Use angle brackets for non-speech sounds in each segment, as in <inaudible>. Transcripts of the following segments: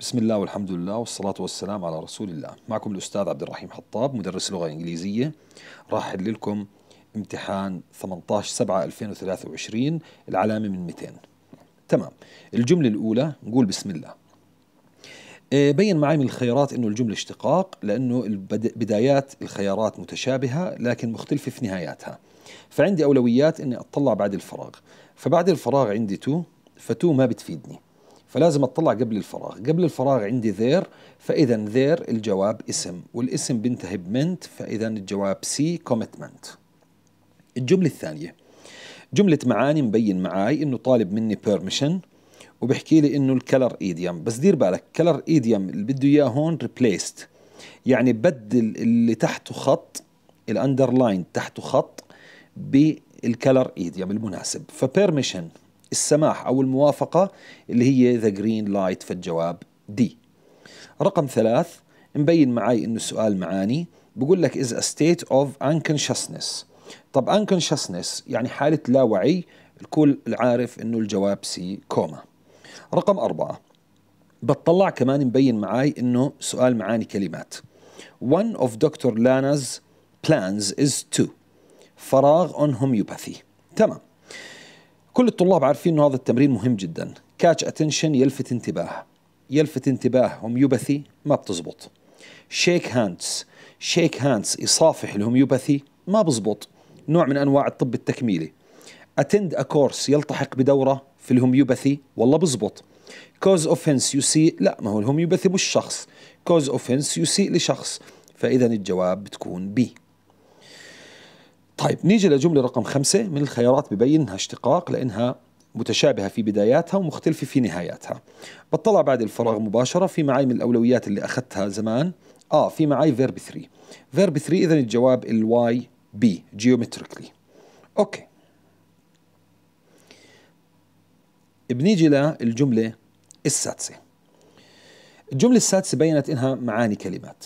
بسم الله والحمد لله والصلاة والسلام على رسول الله معكم الأستاذ عبد الرحيم حطاب مدرس لغة إنجليزية راح أحل لكم امتحان 18 7 2023 العلامة من 200 تمام الجملة الأولى نقول بسم الله آه، بين معي من الخيارات انه الجمله اشتقاق لانه بدايات الخيارات متشابهه لكن مختلفه في نهاياتها فعندي اولويات اني اطلع بعد الفراغ فبعد الفراغ عندي تو فتو ما بتفيدني فلازم اطلع قبل الفراغ قبل الفراغ عندي ذير فاذا ذير الجواب اسم والاسم بينتهي بمنت فاذا الجواب سي كوميتمنت الجمله الثانيه جمله معاني مبين معاي انه طالب مني بيرميشن وبحكي لي انه الكلر ايديم بس دير بالك كلر ايديم اللي بده اياه هون ريبليست يعني بدل اللي تحته خط الاندرلاين تحته خط بالكلر ايديم المناسب فبيرميشن السماح أو الموافقة اللي هي ذا جرين لايت فالجواب دي رقم ثلاث مبين معي إنه السؤال معاني بقول لك از ا ستيت اوف انكونشسنس طب انكونشسنس يعني حالة لا وعي الكل عارف إنه الجواب سي كوما رقم أربعة بتطلع كمان مبين معي إنه سؤال معاني كلمات One of Dr. Lana's plans is to فراغ on homeopathy تمام كل الطلاب عارفين انه هذا التمرين مهم جدا كاتش اتنشن يلفت انتباه يلفت انتباه هوميوباثي ما بتزبط شيك هاندز شيك هاندز يصافح الهوميوباثي ما بزبط نوع من انواع الطب التكميلي اتند ا كورس يلتحق بدوره في الهوميوباثي والله بزبط كوز اوفنس يسيء لا ما هو الهوميوباثي مش شخص كوز اوفنس يسيء لشخص فاذا الجواب بتكون بي طيب نيجي لجملة رقم خمسة من الخيارات ببين إنها اشتقاق لأنها متشابهة في بداياتها ومختلفة في نهاياتها بطلع بعد الفراغ مباشرة في معي من الأولويات اللي أخذتها زمان آه في معي فيرب 3 فيرب 3 إذا الجواب الواي بي جيومتريكلي أوكي بنيجي للجملة السادسة الجملة السادسة بينت إنها معاني كلمات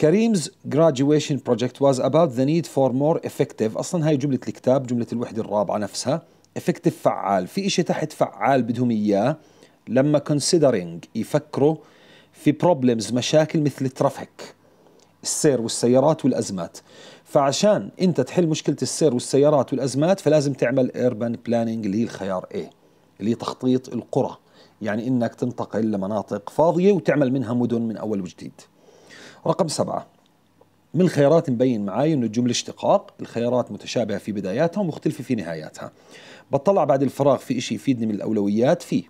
كريم's graduation project was about the need for more effective أصلا هاي جملة الكتاب جملة الوحدة الرابعة نفسها effective فعال في إشي تحت فعال بدهم إياه لما considering يفكروا في problems مشاكل مثل الترافيك السير والسيارات والأزمات فعشان أنت تحل مشكلة السير والسيارات والأزمات فلازم تعمل urban planning اللي هي الخيار A اللي هي تخطيط القرى يعني انك تنتقل لمناطق فاضيه وتعمل منها مدن من اول وجديد رقم سبعة من الخيارات مبين معاي انه الجمله اشتقاق، الخيارات متشابهه في بداياتها ومختلفه في نهاياتها. بطلع بعد الفراغ في شيء يفيدني من الاولويات فيه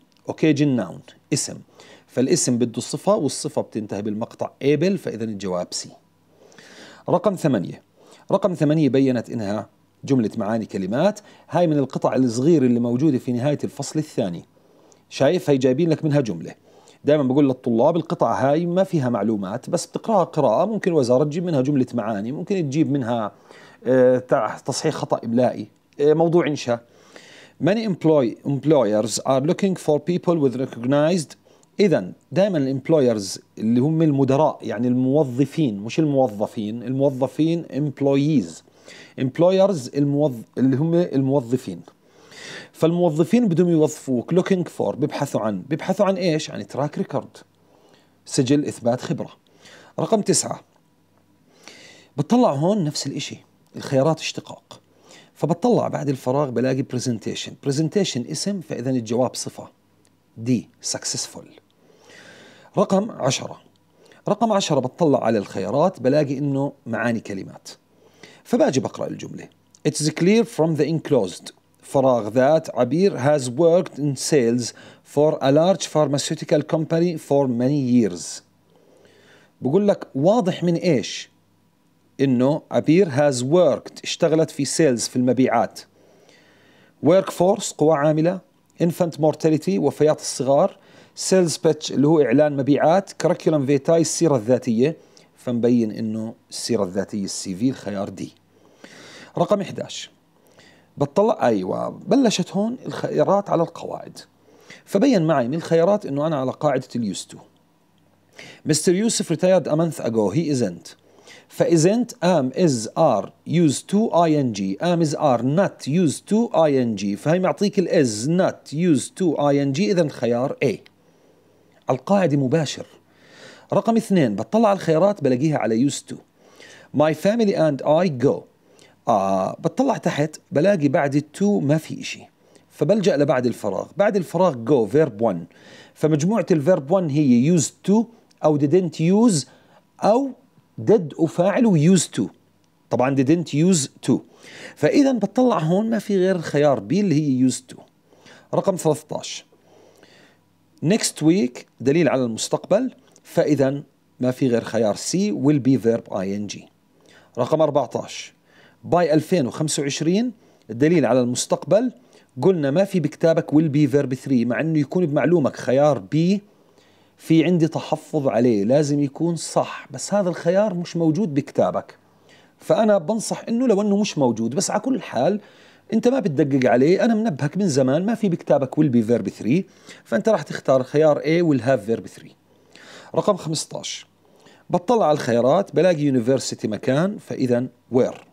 جن ناون اسم فالاسم بده الصفه والصفه بتنتهي بالمقطع ايبل فاذا الجواب سي. رقم ثمانية رقم ثمانية بينت انها جملة معاني كلمات هاي من القطع الصغيرة اللي موجودة في نهاية الفصل الثاني شايف هي جايبين لك منها جملة دائما بقول للطلاب القطع هاي ما فيها معلومات بس بتقراها قراءه ممكن الوزاره تجيب منها جمله معاني ممكن تجيب منها آه، تصحيح خطا املائي آه، موضوع انشاء many employ employers are looking for people with recognized اذا دائما الامبلويرز اللي هم المدراء يعني الموظفين مش الموظفين الموظفين employees employers الموظ... اللي هم الموظفين فالموظفين بدهم يوظفوك لوكينج فور بيبحثوا عن بيبحثوا عن ايش؟ عن تراك ريكورد سجل اثبات خبره رقم تسعة بتطلع هون نفس الإشي الخيارات اشتقاق فبتطلع بعد الفراغ بلاقي برزنتيشن برزنتيشن اسم فإذا الجواب صفة دي سكسسفول رقم عشرة رقم عشرة بتطلع على الخيارات بلاقي إنه معاني كلمات فباجي بقرأ الجملة It's clear from the enclosed فراغ ذات عبير has worked in sales for a large pharmaceutical company for many years بقول لك واضح من ايش انه عبير has worked اشتغلت في sales في المبيعات workforce قوى عاملة infant mortality وفيات الصغار sales pitch اللي هو إعلان مبيعات curriculum vitae السيرة الذاتية فمبين انه السيرة الذاتية السي في الخيار دي رقم 11 بتطلع ايوه بلشت هون الخيارات على القواعد فبين معي من الخيارات انه انا على قاعده اليوستو مستر يوسف ريتايرد ا مانث اجو هي ازنت فإزنت ام از ار تو اي ان جي ام از ار نوت يوز تو اي ان جي فهي معطيك ال يوز تو اي ان جي إذا خيار اي القاعدة مباشر رقم اثنين بطلع على الخيارات بلاقيها على يوز تو my family and I go آه بتطلع تحت بلاقي بعد التو ما في إشي فبلجأ لبعد الفراغ بعد الفراغ جو فيرب 1 فمجموعة الفيرب 1 هي used to أو didn't use أو did وفاعل وused to طبعا didn't use to فإذا بتطلع هون ما في غير خيار بي اللي هي used to رقم 13 next week دليل على المستقبل فإذا ما في غير خيار سي will be verb ing رقم 14 باي 2025 الدليل على المستقبل قلنا ما في بكتابك ويل بي فيرب 3 مع انه يكون بمعلومك خيار بي في عندي تحفظ عليه لازم يكون صح بس هذا الخيار مش موجود بكتابك فانا بنصح انه لو انه مش موجود بس على كل حال انت ما بتدقق عليه انا منبهك من زمان ما في بكتابك ويل بي فيرب 3 فانت راح تختار خيار اي ويل هاف فيرب 3 رقم 15 بطلع على الخيارات بلاقي يونيفرسيتي مكان فاذا وير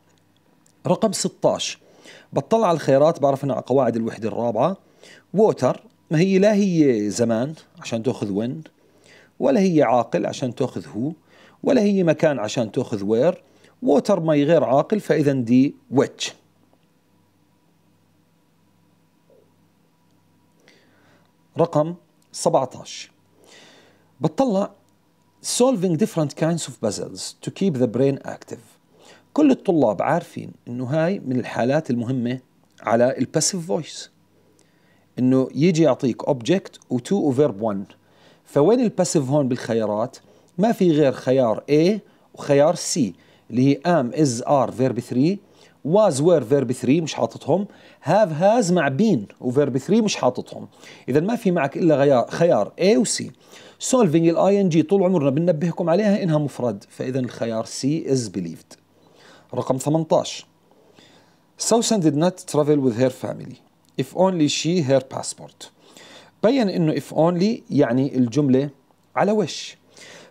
رقم 16 بطلع على الخيارات بعرف انها قواعد الوحده الرابعه ووتر ما هي لا هي زمان عشان تاخذ وين ولا هي عاقل عشان تاخذ هو ولا هي مكان عشان تاخذ وير ووتر ماي غير عاقل فاذا دي ويتش رقم 17 بتطلع solving different kinds of puzzles to keep the brain active كل الطلاب عارفين انه هاي من الحالات المهمه على الباسيف فويس انه يجي يعطيك اوبجكت و2 وفيرب 1 فوين الباسيف هون بالخيارات ما في غير خيار A وخيار C اللي هي am is are فيرب 3 was were فيرب 3 مش حاططهم have has مع been وفيرب 3 مش حاططهم اذا ما في معك الا خيار A و C solving ال ING طول عمرنا بننبهكم عليها انها مفرد فاذا الخيار C is believed رقم 18 Susan did not travel with her family if only she her passport بين انه if only يعني الجملة على وش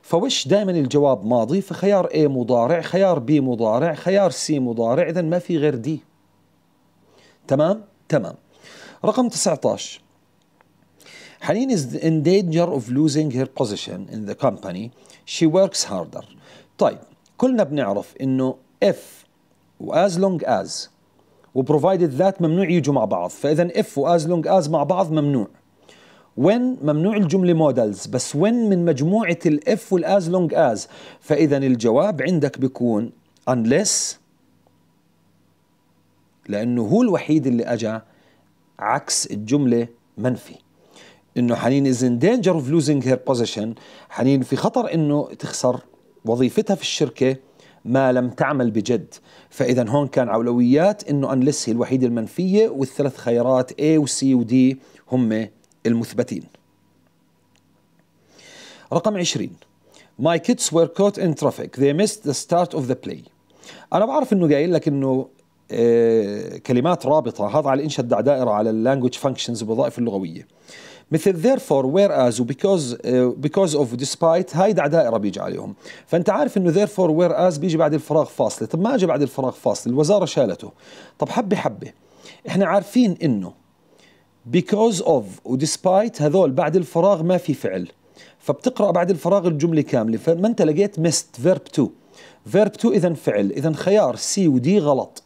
فوش دائما الجواب ماضي فخيار A مضارع خيار B مضارع خيار C مضارع اذا ما في غير D تمام تمام رقم 19 حنين is in danger of losing her position in the company she works harder طيب كلنا بنعرف انه if واز لونج از provided ذات ممنوع يجوا مع بعض فاذا if واز لونج از مع بعض ممنوع وين ممنوع الجملة مودلز بس وين من مجموعة الاف والاز لونج از فإذا الجواب عندك بيكون unless لأنه هو الوحيد اللي أجا عكس الجملة منفي إنه حنين is in danger of losing her position حنين في خطر إنه تخسر وظيفتها في الشركة ما لم تعمل بجد فإذا هون كان أولويات أنه أنلس هي الوحيدة المنفية والثلاث خيارات A و C و D هم المثبتين رقم 20 My kids were caught in traffic they missed the start of the play أنا بعرف أنه قايل لك أنه آه، كلمات رابطة هذا على إنشاء الدعدائرة على اللانجوج فانكشنز والوظائف اللغوية مثل therefore whereas uh, because of despite هاي دائره بيجي عليهم فأنت عارف أنه therefore whereas بيجي بعد الفراغ فاصلة طب ما أجى بعد الفراغ فاصلة الوزارة شالته طب حبة حبة إحنا عارفين أنه because of و despite هذول بعد الفراغ ما في فعل فبتقرأ بعد الفراغ الجملة كاملة فما أنت لقيت missed verb to verb to إذا فعل إذا خيار سي ودي غلط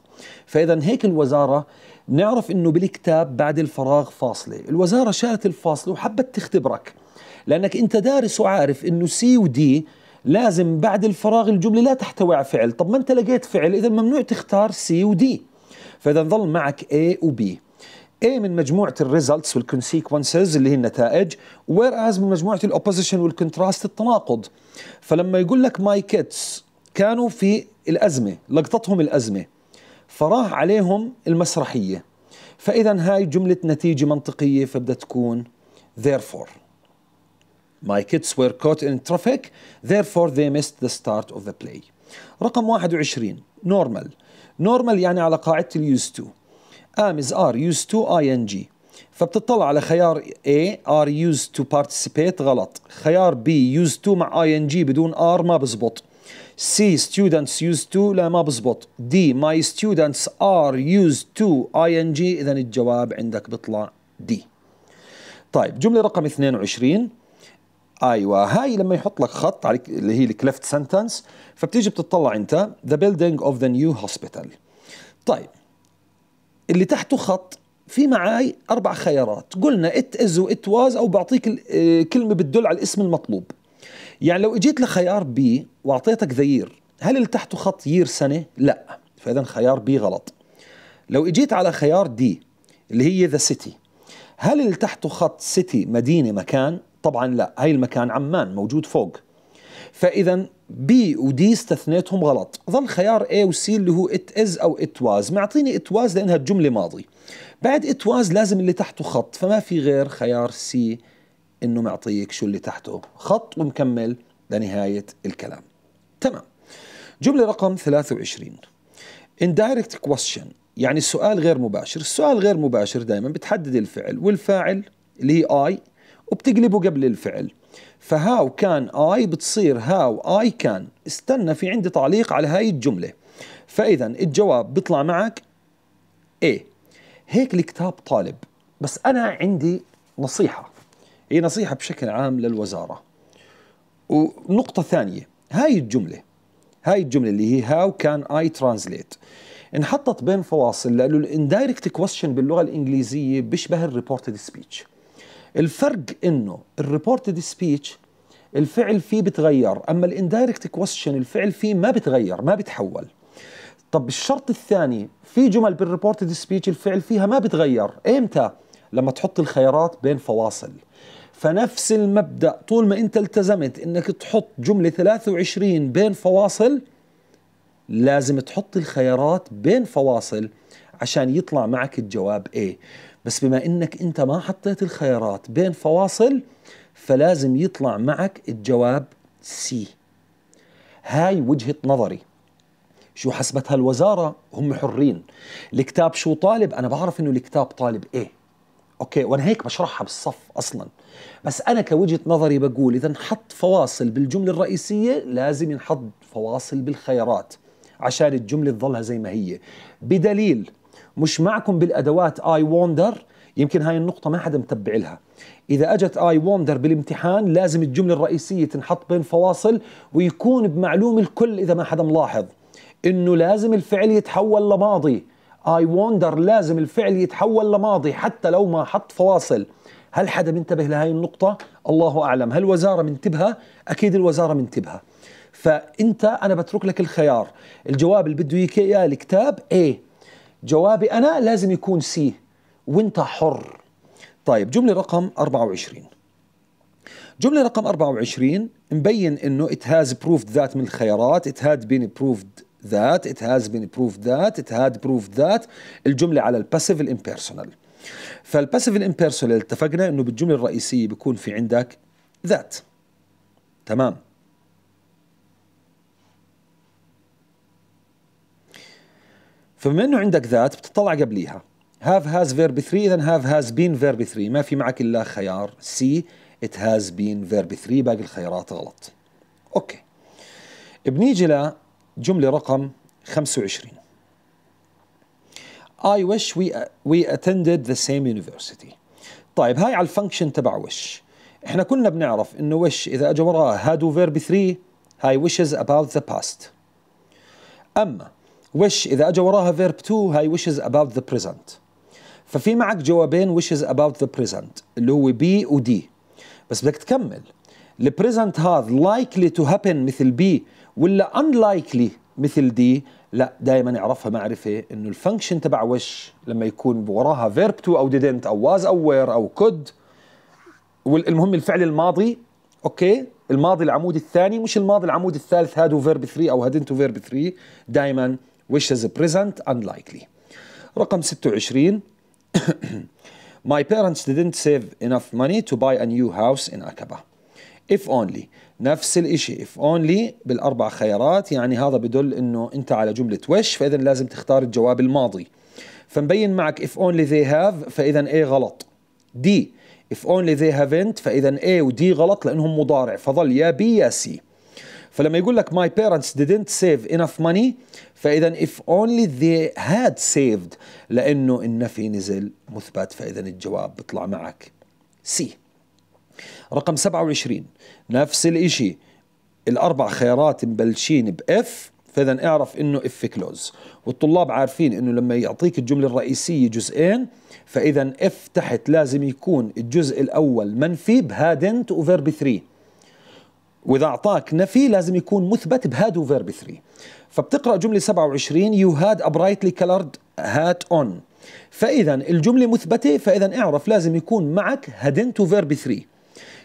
فإذا هيك الوزارة نعرف انه بالكتاب بعد الفراغ فاصله الوزاره شالت الفاصله وحبت تختبرك لانك انت دارس وعارف انه سي ودي لازم بعد الفراغ الجمله لا تحتوي على فعل طب ما انت لقيت فعل اذا ممنوع تختار سي ودي فاذا ظل معك A وبي A من مجموعة الريزلتس والكونسيكونسز اللي هي النتائج وير از من مجموعة الاوبوزيشن والكونتراست التناقض فلما يقول لك ماي كيتس كانوا في الأزمة لقطتهم الأزمة فراح عليهم المسرحية فإذا هاي جملة نتيجة منطقية فبدها تكون therefore My kids were caught in traffic therefore they missed the start of the play رقم 21 normal normal يعني على قاعدة ال used to am is are used to ing فبتطلع على خيار A are used to participate غلط خيار B used to مع ing بدون R ما بزبط سي students used to لا ما بزبط دي my students are used to ing إذا الجواب عندك بيطلع دي طيب جملة رقم 22 ايوه هاي لما يحط لك خط عليك اللي هي الكلفت سنتنس فبتيجي بتطلع انت ذا بيلدينج اوف ذا نيو هوسبيتال طيب اللي تحته خط في معاي اربع خيارات قلنا ات از وات واز او بعطيك آه، كلمه بتدل على الاسم المطلوب يعني لو اجيت لخيار بي واعطيتك ذيير هل اللي تحته خط يير سنه لا فاذا خيار بي غلط لو اجيت على خيار دي اللي هي ذا سيتي هل اللي تحته خط سيتي مدينه مكان طبعا لا هاي المكان عمان موجود فوق فاذا بي ودي استثنيتهم غلط ظل خيار A وسي اللي هو ات از او it was معطيني it was لانها جمله ماضي بعد it was لازم اللي تحته خط فما في غير خيار سي انه معطيك شو اللي تحته خط ومكمل لنهايه الكلام تمام جمله رقم 23 indirect question يعني السؤال غير مباشر السؤال غير مباشر دائما بتحدد الفعل والفاعل اللي هي اي وبتقلبه قبل الفعل فهاو كان اي بتصير هاو اي كان استنى في عندي تعليق على هاي الجمله فاذا الجواب بيطلع معك ايه هيك الكتاب طالب بس انا عندي نصيحه هي نصيحة بشكل عام للوزارة ونقطة ثانية هاي الجملة هاي الجملة اللي هي هاو كان اي ترانزليت انحطت بين فواصل لانه الاندايركت كويستشن باللغة الإنجليزية بيشبه الريبورتد سبيتش الفرق انه الريبورتد سبيتش الفعل فيه بتغير اما الاندايركت كويستشن الفعل فيه ما بتغير ما بتحول طب الشرط الثاني في جمل بالريبورتد سبيتش الفعل فيها ما بتغير امتى لما تحط الخيارات بين فواصل فنفس المبدأ طول ما أنت التزمت أنك تحط جملة 23 بين فواصل لازم تحط الخيارات بين فواصل عشان يطلع معك الجواب A بس بما أنك أنت ما حطيت الخيارات بين فواصل فلازم يطلع معك الجواب C هاي وجهة نظري شو حسبتها الوزارة هم حرين الكتاب شو طالب أنا بعرف أنه الكتاب طالب A اوكي وانا هيك بشرحها بالصف اصلا بس انا كوجهه نظري بقول اذا نحط فواصل بالجمله الرئيسيه لازم ينحط فواصل بالخيارات عشان الجمله تظلها زي ما هي بدليل مش معكم بالادوات اي ووندر يمكن هاي النقطة ما حدا متبع لها إذا أجت آي ووندر بالامتحان لازم الجملة الرئيسية تنحط بين فواصل ويكون بمعلوم الكل إذا ما حدا ملاحظ إنه لازم الفعل يتحول لماضي اي wonder لازم الفعل يتحول لماضي حتى لو ما حط فواصل هل حدا منتبه لهي النقطة؟ الله أعلم هل الوزارة منتبهة؟ أكيد الوزارة منتبهة فأنت أنا بترك لك الخيار الجواب اللي بده إياه الكتاب A جوابي أنا لازم يكون C وأنت حر طيب جملة رقم 24 جملة رقم 24 مبين انه it has proved that من الخيارات it had been proved ذات it has been proved that it had proved that الجملة على الباسيف الامبيرسونال فالباسيف الامبيرسونال اتفقنا انه بالجملة الرئيسية بيكون في عندك ذات تمام فبما انه عندك ذات بتطلع قبليها have has verb 3 اذا have has been verb 3 ما في معك الا خيار سي it has been verb 3 باقي الخيارات غلط اوكي بنيجي ل جملة رقم 25 I wish we, we attended the same university طيب هاي على الفانكشن تبع وش احنا كنا بنعرف انه وش اذا اجى وراها هادو فيرب 3 هاي wishes about the past اما وش اذا اجى وراها فيرب 2 هاي wishes about the present ففي معك جوابين wishes about the present اللي هو بي ودي بس بدك تكمل البريزنت هذا لايكلي تو هابن مثل بي ولا انلايكلي مثل دي لا دائما اعرفها معرفه انه الفانكشن تبع وش لما يكون وراها فيرب تو او ديدنت او واز او وير او كود والمهم الفعل الماضي اوكي الماضي العمود الثاني مش الماضي العمود الثالث هادو فيرب 3 او هادنتو فيرب 3 دائما وش از بريزنت انلايكلي رقم 26 <coughs> My parents didn't save enough money to buy a new house in Aqaba if only نفس الشيء if only بالاربع خيارات يعني هذا بدل انه انت على جمله وش فاذا لازم تختار الجواب الماضي فمبين معك if only they have فاذا A غلط D if only they haven't فاذا A و D غلط لانهم مضارع فظل يا B يا C فلما يقول لك my parents didn't save enough money فاذا if only they had saved لانه النفي نزل مثبت فاذا الجواب بيطلع معك C رقم 27 نفس الإشي الأربع خيارات مبلشين بإف فإذا اعرف إنه إف كلوز والطلاب عارفين إنه لما يعطيك الجملة الرئيسية جزئين فإذا إف تحت لازم يكون الجزء الأول منفي بهادنت وفيرب 3 وإذا أعطاك نفي لازم يكون مثبت بهاد وفيرب 3 فبتقرأ جملة 27 يو هاد أبرايتلي كلرد هات أون فإذا الجملة مثبتة فإذا اعرف لازم يكون معك هادنت وفيرب 3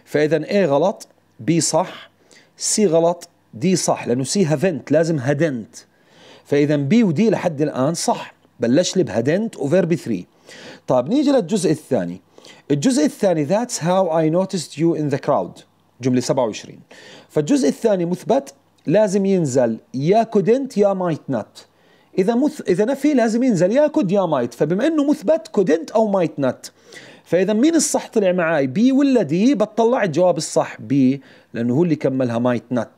فاذا A غلط بي صح سي غلط دي صح لانه سي هافنت لازم هدنت فاذا بي ودي لحد الان صح بلش لي بهدنت وفيرب 3 طيب نيجي للجزء الثاني الجزء الثاني ذاتس هاو اي نوتست يو ان ذا كراود جمله 27 فالجزء الثاني مثبت لازم ينزل يا كودنت يا مايت نوت اذا مث... اذا نفي لازم ينزل يا كود يا مايت فبما انه مثبت كودنت او مايت نوت فاذا مين الصح طلع معي بي ولا دي بتطلع الجواب الصح بي لانه هو اللي كملها مايت نت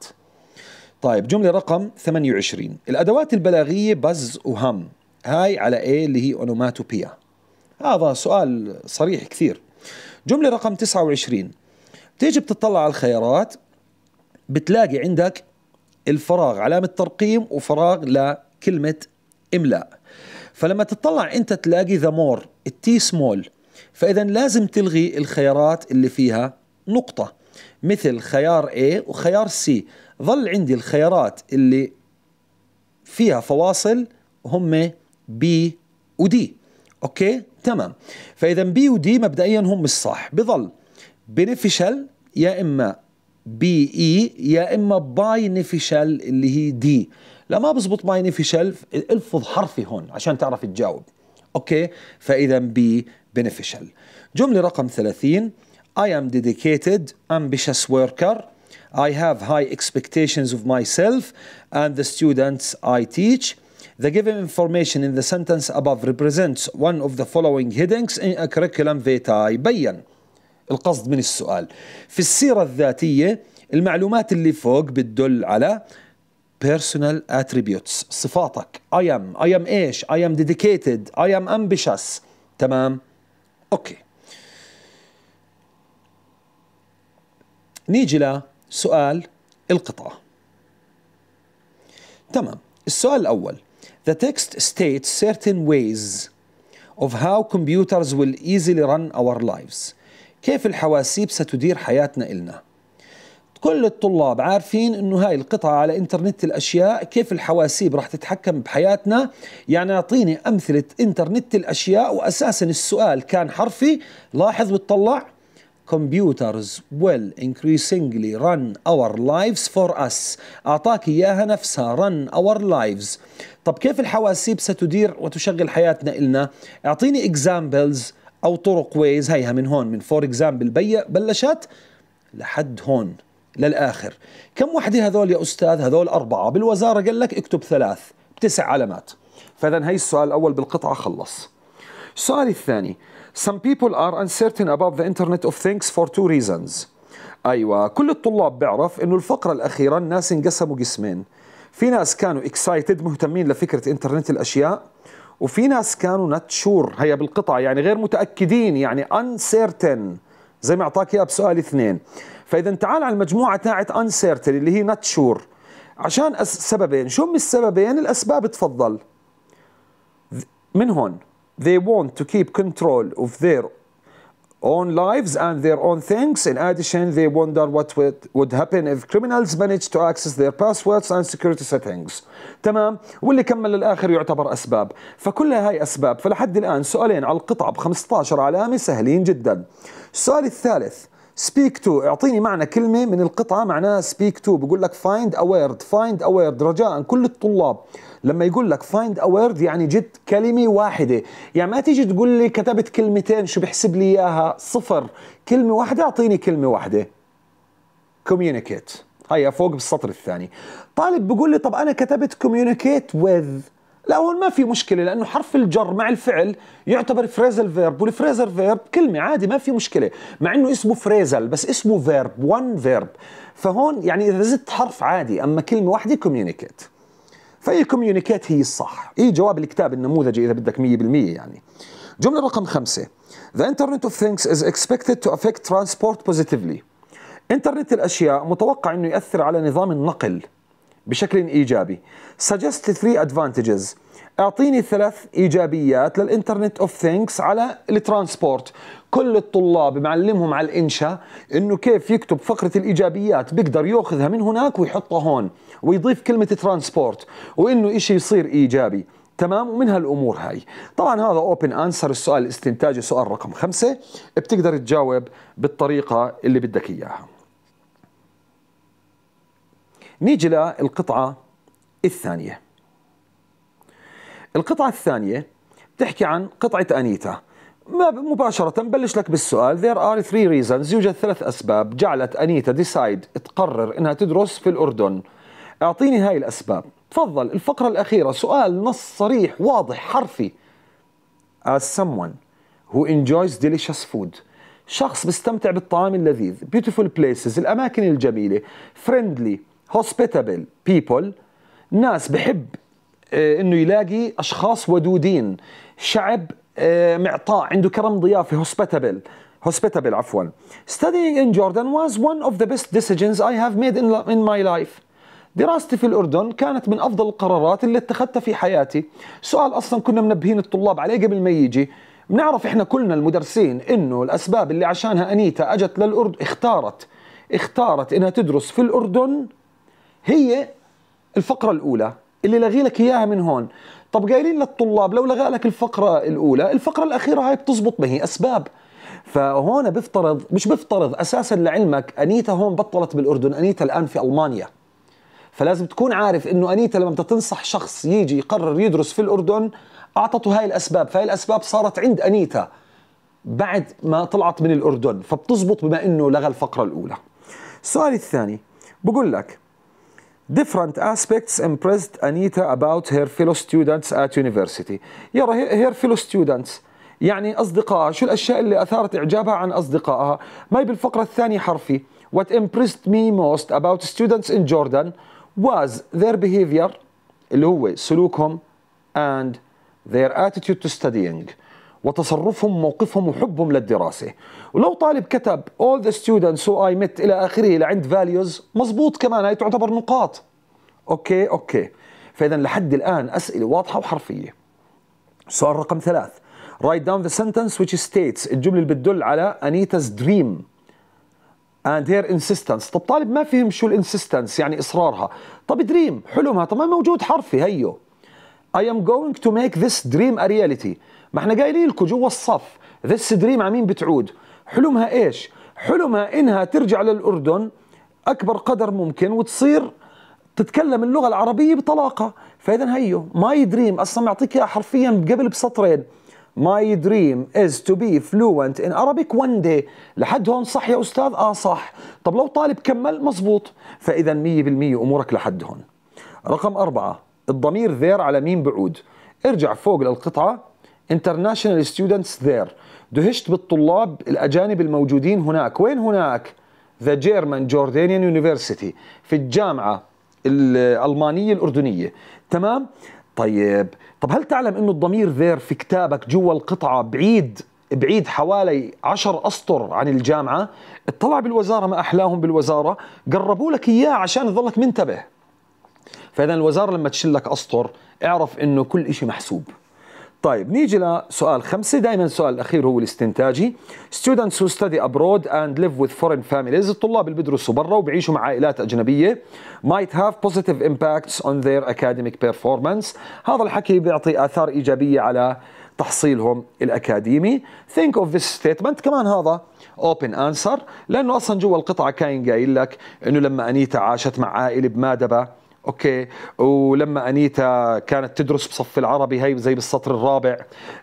طيب جمله رقم 28 الادوات البلاغيه بز وهم هاي على ايه اللي هي اونوماتوبيا هذا سؤال صريح كثير جمله رقم 29 بتيجي بتطلع على الخيارات بتلاقي عندك الفراغ علامة ترقيم وفراغ لكلمة إملاء فلما تطلع أنت تلاقي ذا مور التي سمول فإذا لازم تلغي الخيارات اللي فيها نقطة مثل خيار A وخيار C ظل عندي الخيارات اللي فيها فواصل هم B و D اوكي تمام فاذا و D مبدئيا هم الصح بظل بنفشل يا اما بي اي e يا اما باي نفشل اللي هي دي لا ما بزبط باي نفشل الفظ حرفي هون عشان تعرف تجاوب اوكي فاذا بي beneficial. جملة رقم 30 I am dedicated, ambitious worker. I have high expectations of myself and the students I teach. The given information in the sentence above represents one of the following headings in a curriculum vitae. بين القصد من السؤال. في السيرة الذاتية المعلومات اللي فوق بتدل على personal attributes صفاتك I am I am ايش I am dedicated I am ambitious تمام اوكي نيجي لسؤال القطعة تمام السؤال الأول The text states certain ways of how computers will easily run our lives كيف الحواسيب ستدير حياتنا إلنا كل الطلاب عارفين انه هاي القطعه على انترنت الاشياء كيف الحواسيب رح تتحكم بحياتنا يعني اعطيني امثله انترنت الاشياء واساسا السؤال كان حرفي لاحظ وتطلع computers will increasingly run our lives for us أعطاك إياها نفسها run our lives طب كيف الحواسيب ستدير وتشغل حياتنا إلنا أعطيني examples أو طرق ways هيها من هون من for example بلشت لحد هون للآخر كم وحدة هذول يا أستاذ هذول أربعة بالوزارة قال لك اكتب ثلاث بتسع علامات فإذا هي السؤال الأول بالقطعة خلص السؤال الثاني Some people are uncertain about the internet of things for two reasons أيوة كل الطلاب بيعرف إنه الفقرة الأخيرة الناس انقسموا قسمين في ناس كانوا اكسايتد مهتمين لفكرة انترنت الأشياء وفي ناس كانوا نت شور هي بالقطعة يعني غير متأكدين يعني uncertain زي ما أعطاك إياها بسؤال اثنين فاذا تعال على المجموعه تاعت uncertain اللي هي not شور عشان سببين شو هم السببين الاسباب تفضل من هون they want to keep control of their own lives and their own things. In addition, they wonder what would, would happen if criminals manage to access their passwords and security settings. تمام؟ واللي كمل للآخر يعتبر أسباب، فكلها هاي أسباب، فلحد الآن سؤالين على القطعة ب 15 علامة سهلين جدا. السؤال الثالث سبيك تو اعطيني معنى كلمه من القطعه معناها سبيك تو بقول لك فايند اويرد فايند اويرد رجاء كل الطلاب لما يقول لك فايند اويرد يعني جد كلمه واحده يعني ما تيجي تقول لي كتبت كلمتين شو بحسب لي اياها صفر كلمه واحده اعطيني كلمه واحده communicate هيا فوق بالسطر الثاني طالب بقول لي طب انا كتبت communicate with لا هون ما في مشكله لانه حرف الجر مع الفعل يعتبر فريزل فيرب والفريزل فيرب كلمه عادي ما في مشكله مع انه اسمه فريزل بس اسمه فيرب وان فيرب فهون يعني اذا زدت حرف عادي اما كلمه واحده كوميونيكيت فهي كوميونيكيت هي الصح اي جواب الكتاب النموذجي اذا بدك 100% يعني جمله رقم خمسة The Internet of Things is expected to affect transport positively. انترنت الاشياء متوقع انه ياثر على نظام النقل بشكل ايجابي. Suggest three advantages. اعطيني ثلاث ايجابيات للانترنت اوف ثينكس على الترانسبورت، كل الطلاب معلمهم على الانشاء انه كيف يكتب فقره الايجابيات بيقدر ياخذها من هناك ويحطها هون ويضيف كلمه ترانسبورت وانه شيء يصير ايجابي. تمام ومن هالامور هاي طبعا هذا اوبن انسر السؤال الاستنتاجي سؤال رقم خمسة بتقدر تجاوب بالطريقه اللي بدك اياها نيجي للقطعة الثانية القطعة الثانية بتحكي عن قطعة أنيتا ما مباشرة بلش لك بالسؤال there are three reasons يوجد ثلاث أسباب جعلت أنيتا ديسايد تقرر إنها تدرس في الأردن أعطيني هاي الأسباب تفضل الفقرة الأخيرة سؤال نص صريح واضح حرفي as someone who enjoys delicious food شخص بيستمتع بالطعام اللذيذ beautiful places الأماكن الجميلة friendly hospitable people ناس بحب آه، انه يلاقي اشخاص ودودين شعب آه، معطاء عنده كرم ضيافه hospitable هوسبيتابل عفوا studying in Jordan was one of the best decisions I have made in, in my life دراستي في الأردن كانت من أفضل القرارات اللي اتخذتها في حياتي سؤال أصلا كنا منبهين الطلاب عليه قبل ما يجي بنعرف إحنا كلنا المدرسين إنه الأسباب اللي عشانها أنيتا أجت للأردن اختارت اختارت إنها تدرس في الأردن هي الفقرة الأولى اللي لغي لك إياها من هون طب قايلين للطلاب لو لغى لك الفقرة الأولى الفقرة الأخيرة هاي بتزبط ما هي أسباب فهون بفترض مش بفترض أساسا لعلمك أنيتا هون بطلت بالأردن أنيتا الآن في ألمانيا فلازم تكون عارف انه انيتا لما تنصح شخص يجي يقرر يدرس في الاردن اعطته هاي الاسباب فهي الاسباب صارت عند انيتا بعد ما طلعت من الاردن فبتزبط بما انه لغى الفقره الاولى السؤال الثاني بقول لك different aspects impressed Anita about her fellow students at university يرى her fellow students يعني أصدقائها شو الأشياء اللي أثارت إعجابها عن أصدقائها ما بالفقرة الثانية حرفي What impressed me most about students in Jordan was their behavior اللي هو سلوكهم and their attitude to studying وتصرفهم وموقفهم وحبهم للدراسة ولو طالب كتب all the students who I met إلى آخره لعند values مزبوط كمان هي تعتبر نقاط أوكي أوكي فإذا لحد الآن أسئلة واضحة وحرفية سؤال رقم ثلاث write down the sentence which states الجملة اللي بتدل على أنيتا's dream and her insistence طب طالب ما فهم شو الانسيستنس يعني إصرارها طب دريم حلمها طب ما موجود حرفي هيو I am going to make this dream a reality ما احنا قايلين لكم جوا الصف ذا دريم على مين بتعود حلمها ايش حلمها انها ترجع للاردن اكبر قدر ممكن وتصير تتكلم اللغه العربيه بطلاقه فاذا هيو ماي دريم اصلا معطيك حرفيا قبل بسطرين ماي دريم از تو بي فلوينت ان Arabic one day لحد هون صح يا استاذ اه صح طب لو طالب كمل مزبوط فاذا 100% امورك لحد هون رقم أربعة الضمير ذير على مين بعود ارجع فوق للقطعة international students there دهشت بالطلاب الأجانب الموجودين هناك وين هناك؟ The German Jordanian University في الجامعة الألمانية الأردنية تمام؟ طيب طب هل تعلم أنه الضمير there في كتابك جوا القطعة بعيد بعيد حوالي 10 أسطر عن الجامعة اطلع بالوزارة ما أحلاهم بالوزارة قربوا لك إياه عشان تظلك منتبه فإذا الوزارة لما تشلك أسطر اعرف أنه كل شيء محسوب طيب نيجي لسؤال خمسة دائما السؤال الأخير هو الاستنتاجي students who study abroad and live with foreign families الطلاب اللي بيدرسوا برا وبيعيشوا مع عائلات أجنبية might have positive impacts on their academic performance هذا الحكي بيعطي آثار إيجابية على تحصيلهم الأكاديمي think of this statement كمان هذا open answer لأنه أصلا جوا القطعة كاين قايل لك أنه لما أنيتا عاشت مع عائلة بمادبة اوكي ولما انيتا كانت تدرس بصف العربي هي زي بالسطر الرابع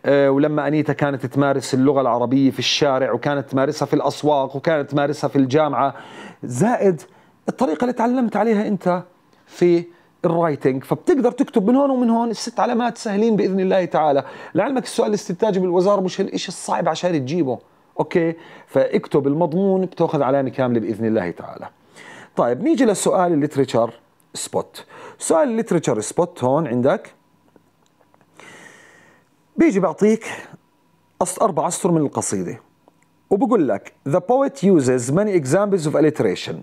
أه ولما انيتا كانت تمارس اللغه العربيه في الشارع وكانت تمارسها في الاسواق وكانت تمارسها في الجامعه زائد الطريقه اللي تعلمت عليها انت في الرايتنج فبتقدر تكتب من هون ومن هون الست علامات سهلين باذن الله تعالى لعلمك السؤال الاستنتاجي بالوزاره مش الشيء الصعب عشان تجيبه اوكي فاكتب المضمون بتاخذ علامه كامله باذن الله تعالى طيب نيجي للسؤال الليتريتشر سبوت سؤال الليترشر سبوت هون عندك بيجي بعطيك أربع أسطر من القصيدة وبقول لك The poet uses many examples of alliteration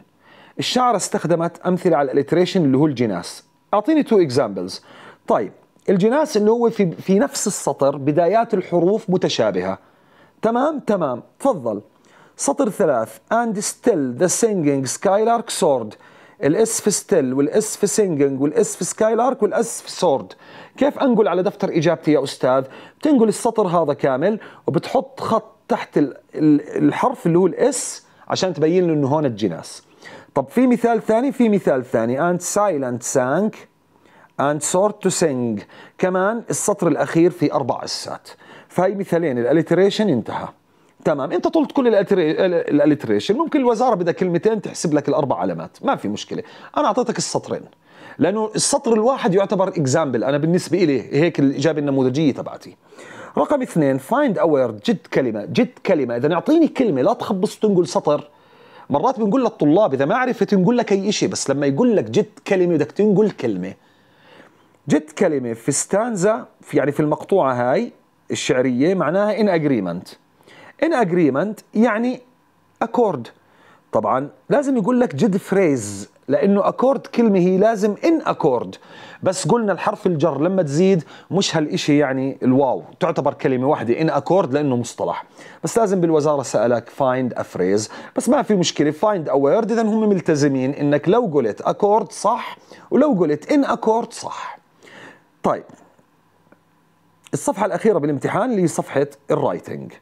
الشاعرة استخدمت أمثلة على الالتريشن اللي هو الجناس أعطيني تو examples طيب الجناس انه هو في, في نفس السطر بدايات الحروف متشابهة تمام تمام تفضل سطر ثلاث and still the singing skylark sword الاس في ستيل والاس في سينجنج والاس في سكاي لارك والاس في سورد كيف انقل على دفتر اجابتي يا استاذ بتنقل السطر هذا كامل وبتحط خط تحت الحرف اللي هو الاس عشان تبين له انه هون الجناس طب في مثال ثاني في مثال ثاني انت سايلنت سانك and sort to sing كمان السطر الاخير في اربع اسات فهي مثالين الاليتريشن انتهى تمام انت طلت كل الالتريشن ممكن الوزاره بدها كلمتين تحسب لك الاربع علامات ما في مشكله انا اعطيتك السطرين لانه السطر الواحد يعتبر اكزامبل انا بالنسبه لي هيك الاجابه النموذجيه تبعتي رقم اثنين فايند اوير جد كلمه جد كلمه اذا اعطيني كلمه لا تخبص تنقل سطر مرات بنقول للطلاب اذا ما عرفت نقول لك اي شيء بس لما يقول لك جد كلمه بدك تنقل كلمه جد كلمه في ستانزا في يعني في المقطوعه هاي الشعريه معناها ان اجريمنت ان اجريمنت يعني اكورد طبعا لازم يقول لك جد فريز لانه اكورد كلمه هي لازم ان اكورد بس قلنا الحرف الجر لما تزيد مش هالشيء يعني الواو تعتبر كلمه واحده ان اكورد لانه مصطلح بس لازم بالوزاره سالك فايند ا فريز بس ما في مشكله فايند ا وورد اذا هم ملتزمين انك لو قلت اكورد صح ولو قلت ان اكورد صح طيب الصفحه الاخيره بالامتحان اللي هي صفحه الرايتنج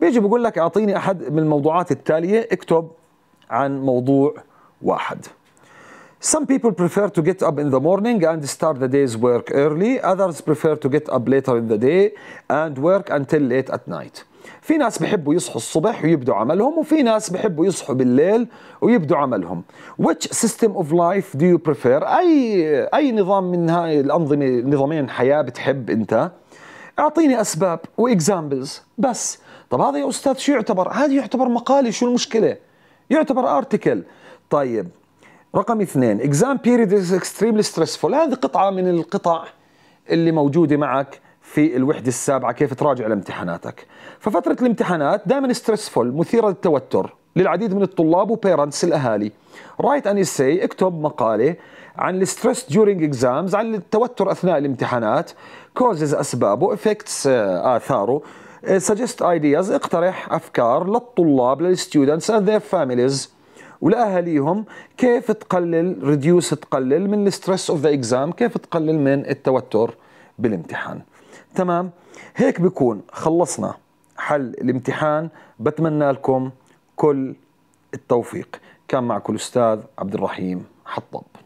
بيجي بقول لك اعطيني احد من الموضوعات التاليه اكتب عن موضوع واحد Some people prefer to get up in the morning and start the day's work early. Others prefer to get up later in the day and work until late at night. في ناس بحبوا يصحوا الصبح ويبدوا عملهم وفي ناس بحبوا يصحوا بالليل ويبدوا عملهم. Which system of life do you prefer? أي أي نظام من هاي الأنظمة نظامين حياة بتحب أنت؟ أعطيني أسباب وإكزامبلز بس طب هذا يا أستاذ شو يعتبر هذا يعتبر مقاله شو المشكلة يعتبر ارتكل طيب رقم اثنين اكزام بيريد is اكستريملي ستريسفول هذه قطعه من القطع اللي موجوده معك في الوحده السابعه كيف تراجع لامتحاناتك ففتره الامتحانات دائما ستريسفول مثيره للتوتر للعديد من الطلاب وبيرنتس الاهالي رايت أني سي اكتب مقاله عن الستريس during اكزامز عن التوتر اثناء الامتحانات كوزز اسبابه افكتس اثاره سجست uh, ايدياز اقترح افكار للطلاب للستودنتس اند ذير فاميليز ولاهاليهم كيف تقلل ريديوس تقلل من الستريس اوف ذا اكزام كيف تقلل من التوتر بالامتحان تمام هيك بكون خلصنا حل الامتحان بتمنى لكم كل التوفيق كان معكم الاستاذ عبد الرحيم حطب